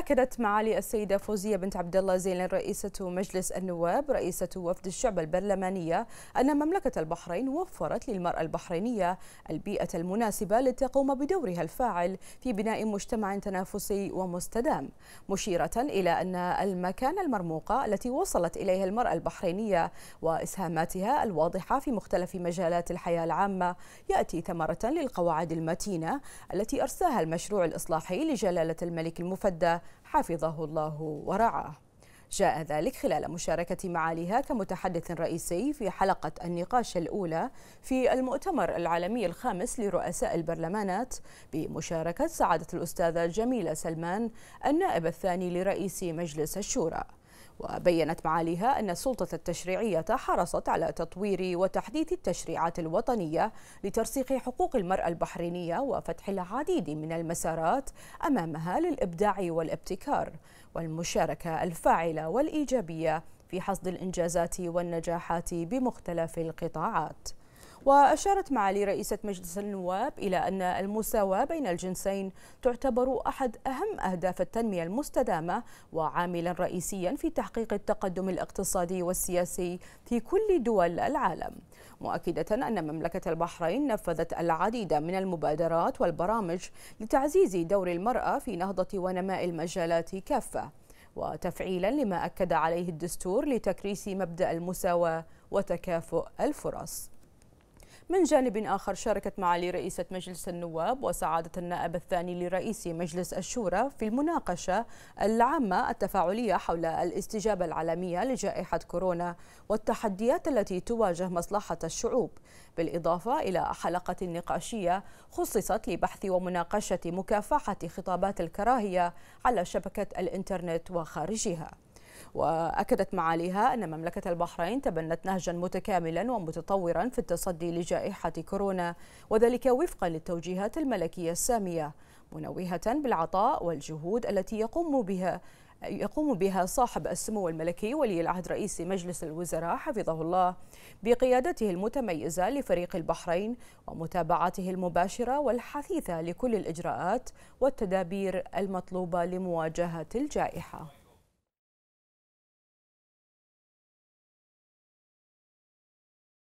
أكدت معالي السيدة فوزية بنت عبد الله زين رئيسة مجلس النواب رئيسة وفد الشعب البرلمانية أن مملكة البحرين وفرت للمرأة البحرينية البيئة المناسبة لتقوم بدورها الفاعل في بناء مجتمع تنافسي ومستدام مشيرة إلى أن المكان المرموقة التي وصلت إليها المرأة البحرينية وإسهاماتها الواضحة في مختلف مجالات الحياة العامة يأتي ثمرة للقواعد المتينة التي أرساها المشروع الإصلاحي لجلالة الملك المفدى حفظه الله ورعاه جاء ذلك خلال مشاركة معاليها كمتحدث رئيسي في حلقة النقاش الأولى في المؤتمر العالمي الخامس لرؤساء البرلمانات بمشاركة سعادة الأستاذة جميلة سلمان النائب الثاني لرئيس مجلس الشورى وبينت معاليها أن السلطة التشريعية حرصت على تطوير وتحديث التشريعات الوطنية لترسيخ حقوق المرأة البحرينية وفتح العديد من المسارات أمامها للإبداع والابتكار والمشاركة الفاعلة والإيجابية في حصد الإنجازات والنجاحات بمختلف القطاعات وأشارت معالي رئيسة مجلس النواب إلى أن المساواة بين الجنسين تعتبر أحد أهم أهداف التنمية المستدامة وعاملا رئيسيا في تحقيق التقدم الاقتصادي والسياسي في كل دول العالم مؤكدة أن مملكة البحرين نفذت العديد من المبادرات والبرامج لتعزيز دور المرأة في نهضة ونماء المجالات كافة وتفعيلا لما أكد عليه الدستور لتكريس مبدأ المساواة وتكافؤ الفرص من جانب آخر شاركت معالي رئيسة مجلس النواب وسعادة النائب الثاني لرئيس مجلس الشورى في المناقشة العامة التفاعلية حول الاستجابة العالمية لجائحة كورونا والتحديات التي تواجه مصلحة الشعوب بالإضافة إلى حلقة نقاشية خصصت لبحث ومناقشة مكافحة خطابات الكراهية على شبكة الإنترنت وخارجها وأكدت معاليها أن مملكة البحرين تبنت نهجا متكاملا ومتطورا في التصدي لجائحة كورونا وذلك وفقا للتوجيهات الملكية السامية منوهة بالعطاء والجهود التي يقوم بها يقوم بها صاحب السمو الملكي ولي العهد رئيس مجلس الوزراء حفظه الله بقيادته المتميزة لفريق البحرين ومتابعته المباشرة والحثيثة لكل الإجراءات والتدابير المطلوبة لمواجهة الجائحة